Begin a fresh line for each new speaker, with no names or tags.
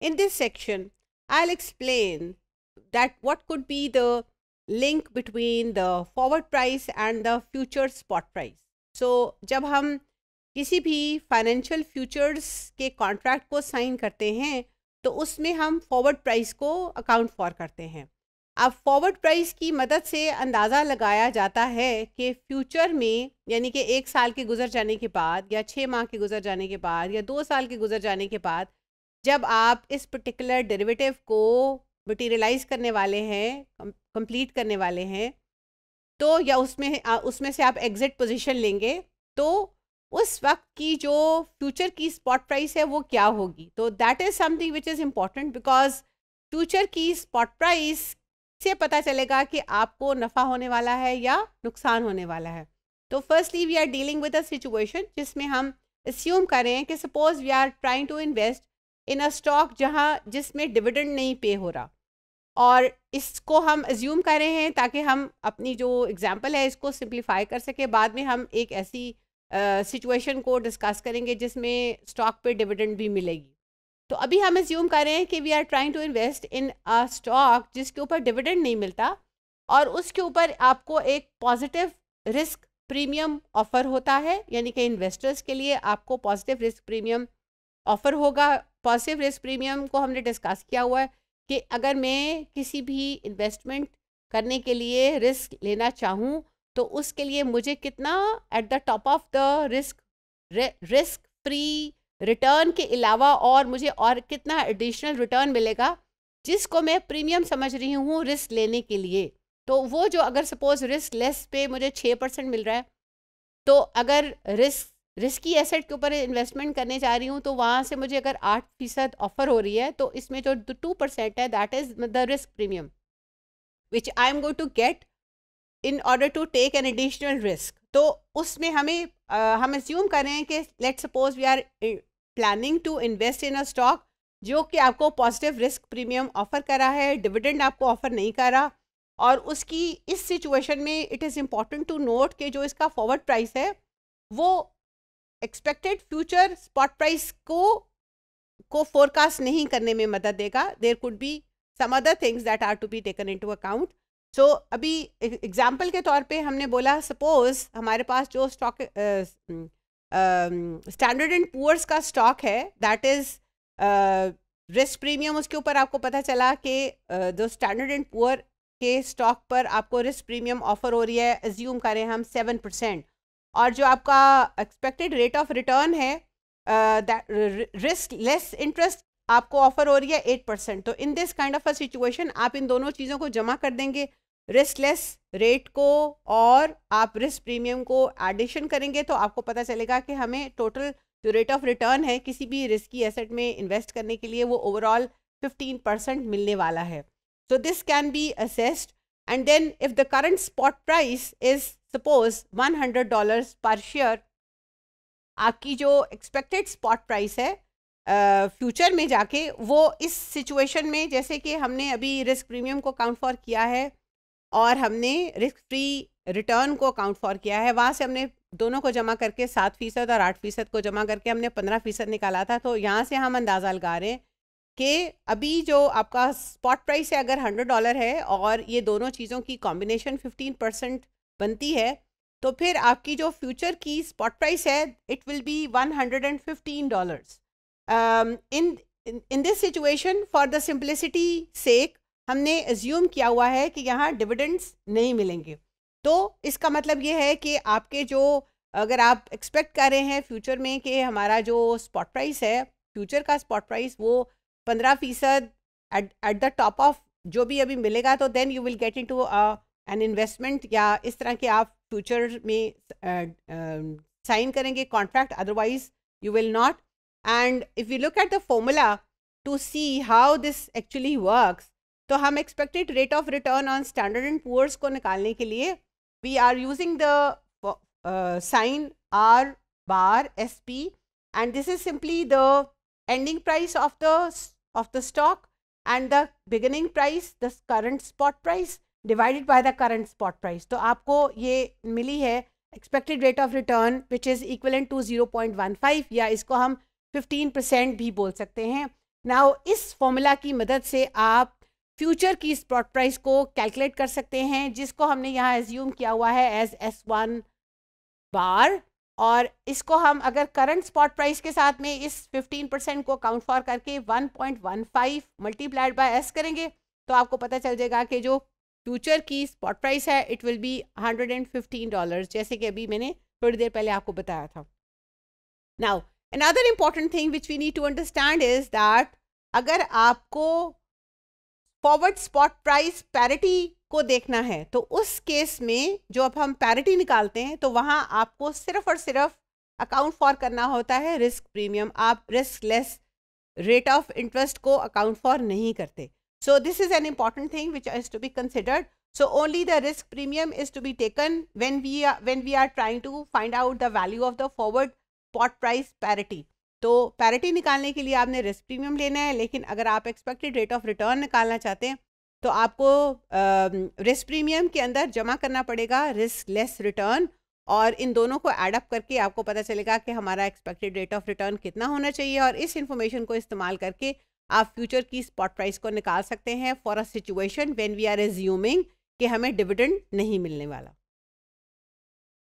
In this section, I'll explain that what could be the link between the forward price and the future spot price so जब हम किसी भी financial futures के contract को sign करते हैं तो उसमें हम फॉरवर्ड प्राइस को अकाउंट फॉर करते हैं अब फॉरवर्ड प्राइस की मदद से अंदाज़ा लगाया जाता है कि फ्यूचर में यानी कि एक साल के गुजर जाने के बाद या छः माह के गुजर जाने के बाद या दो साल के गुजर जाने के बाद जब आप इस पर्टिकुलर डेरिवेटिव को मटेरियलाइज करने वाले हैं कंप्लीट करने वाले हैं तो या उसमें उसमें से आप एग्जिट पोजीशन लेंगे तो उस वक्त की जो फ्यूचर की स्पॉट प्राइस है वो क्या होगी तो that is something which is important because future की स्पॉट प्राइस से पता चलेगा कि आपको नफ़ा होने वाला है या नुकसान होने वाला है तो firstly we are dealing with a situation जिसमें हम अस्यूम करें कि suppose we are trying to invest in a stock जहाँ जिसमें डिविडेंड नहीं पे हो रहा और इसको हम एज्यूम कर रहे हैं ताकि हम अपनी जो एग्ज़ाम्पल है इसको सिंप्लीफाई कर सके बाद में हम एक ऐसी सिचुएशन uh, को डिस्कस करेंगे जिसमें स्टॉक पे डिविडेंड भी मिलेगी तो अभी हम एज्यूम कर रहे हैं कि we are trying to invest in a stock जिसके ऊपर डिविडेंड नहीं मिलता और उसके ऊपर आपको एक पॉजिटिव रिस्क प्रीमियम ऑफर होता है यानी कि इन्वेस्टर्स के लिए आपको पॉजिटिव रिस्क प्रीमियम ऑफ़र होगा पॉजिटिव रिस्क प्रीमियम को हमने डिस्कस किया हुआ है कि अगर मैं किसी भी इन्वेस्टमेंट करने के लिए रिस्क लेना चाहूँ तो उसके लिए मुझे कितना at the top of the risk risk free return के अलावा और मुझे और कितना एडिशनल रिटर्न मिलेगा जिसको मैं प्रीमियम समझ रही हूँ रिस्क लेने के लिए तो वो जो अगर सपोज रिस्क लेस पे मुझे छः परसेंट मिल रहा है तो अगर रिस्क रिस्की एसेट के ऊपर इन्वेस्टमेंट करने जा रही हूँ तो वहाँ से मुझे अगर आठ फीसद ऑफर हो रही है तो इसमें जो टू परसेंट है that is the risk premium which I am going to get in order to take an additional risk तो उसमें हमें आ, हम एज्यूम करें कि let suppose we are planning to invest in a stock जो कि आपको पॉजिटिव रिस्क प्रीमियम ऑफर करा है डिविडेंड आपको ऑफर नहीं करा और उसकी इस सिचुएशन में it is important to note कि जो इसका फॉरवर्ड प्राइस है वो एक्सपेक्टेड फ्यूचर स्पॉट प्राइस को को फोरकास्ट नहीं करने में मदद देगा there could be some other things that are to be taken into account so अभी एग्जाम्पल के तौर पे हमने बोला सपोज हमारे पास जो स्टॉक स्टैंडर्ड एंड पुअर्स का स्टॉक है दैट इज़ रिस्क प्रीमियम उसके ऊपर आपको पता चला कि जो स्टैंडर्ड एंड पुअर के स्टॉक पर आपको रिस्क प्रीमियम ऑफर हो रही है एज्यूम करें हम सेवन परसेंट और जो आपका एक्सपेक्टेड रेट ऑफ रिटर्न है रिस्क लेस इंटरेस्ट आपको ऑफर हो रही है एट परसेंट तो in this kind of a situation आप इन दोनों चीज़ों को जमा कर देंगे रिस्क लेस रेट को और आप रिस्क प्रीमियम को एडिशन करेंगे तो आपको पता चलेगा कि हमें टोटल जो रेट ऑफ रिटर्न है किसी भी रिस्की एसेट में इन्वेस्ट करने के लिए वो ओवरऑल फिफ्टीन परसेंट मिलने वाला है so this can be assessed And then if the current spot price is suppose $100 per share, आपकी जो एक्सपेक्टेड स्पॉट प्राइस है फ्यूचर uh, में जाके वो इस सिचुएशन में जैसे कि हमने अभी रिस्क प्रीमियम को काउंट फॉर किया है और हमने रिस्क फ्री रिटर्न को काउंट फॉर किया है वहाँ से हमने दोनों को जमा करके सात फीसद और आठ फीसद को जमा करके हमने पंद्रह फीसद निकाला था तो यहाँ से हम अंदाज़ा लगा रहे हैं कि अभी जो आपका स्पॉट प्राइस है अगर हंड्रेड डॉलर है और ये दोनों चीज़ों की कॉम्बिनेशन फिफ्टीन परसेंट बनती है तो फिर आपकी जो फ्यूचर की स्पॉट प्राइस है it will be one hundred and fifteen dollars in in this situation for the simplicity sake हमने एज्यूम किया हुआ है कि यहाँ डिविडेंड्स नहीं मिलेंगे तो इसका मतलब ये है कि आपके जो अगर आप एक्सपेक्ट कर रहे हैं फ्यूचर में कि हमारा जो स्पॉट प्राइस है फ्यूचर का स्पॉट प्राइस वो पंद्रह फीसद एट द टॉप ऑफ जो भी अभी मिलेगा तो then you will get into an investment या इस तरह के आप फ्यूचर में साइन uh, uh, करेंगे contract otherwise you will not and if you look at the formula to see how this actually works तो हम expected rate of return on Standard and Poor's को निकालने के लिए we are using the sign R bar S P and this is simply the ending price of the of the stock and the beginning price, the current spot price divided by the current spot price. to aapko ye mili hai expected rate of return which is equivalent to 0.15 ya isko hum 15 bhi bol sakte hain now is formula ki madad se aap future की spot price को calculate कर सकते हैं जिसको हमने यहाँ assume किया हुआ है एज एस वन बार और इसको हम अगर करंट स्पॉट प्राइस के साथ में इस 15 परसेंट को काउंट फॉर करके 1.15 मल्टीप्लाइड बाय एस करेंगे तो आपको पता चल जाएगा कि जो फ्यूचर की स्पॉट प्राइस है इट विल बी 115 डॉलर्स जैसे कि अभी मैंने थोड़ी देर पहले आपको बताया था now another important thing which we need to understand is that अगर आपको फॉरवर्ड स्पॉट प्राइस पैरिटी को देखना है तो उस केस में जो अब हम पैरिटी निकालते हैं तो वहाँ आपको सिर्फ और सिर्फ अकाउंट फॉर करना होता है रिस्क प्रीमियम आप risk less rate of interest को अकाउंट फॉर नहीं करते so this is an important thing which is to be considered so only the risk premium is to be taken when we are when we are trying to find out the value of the forward spot price parity तो parity निकालने के लिए आपने risk premium लेना है लेकिन अगर आप एक्सपेक्टेड रेट ऑफ रिटर्न निकालना चाहते हैं तो आपको रिस्क प्रीमियम के अंदर जमा करना पड़ेगा रिस्क लेस रिटर्न और इन दोनों को एडअप करके आपको पता चलेगा कि हमारा एक्सपेक्टेड रेट ऑफ रिटर्न कितना होना चाहिए और इस इन्फॉर्मेशन को इस्तेमाल करके आप फ्यूचर की स्पॉट प्राइस को निकाल सकते हैं for a situation when we are assuming कि हमें डिविडेंड नहीं मिलने वाला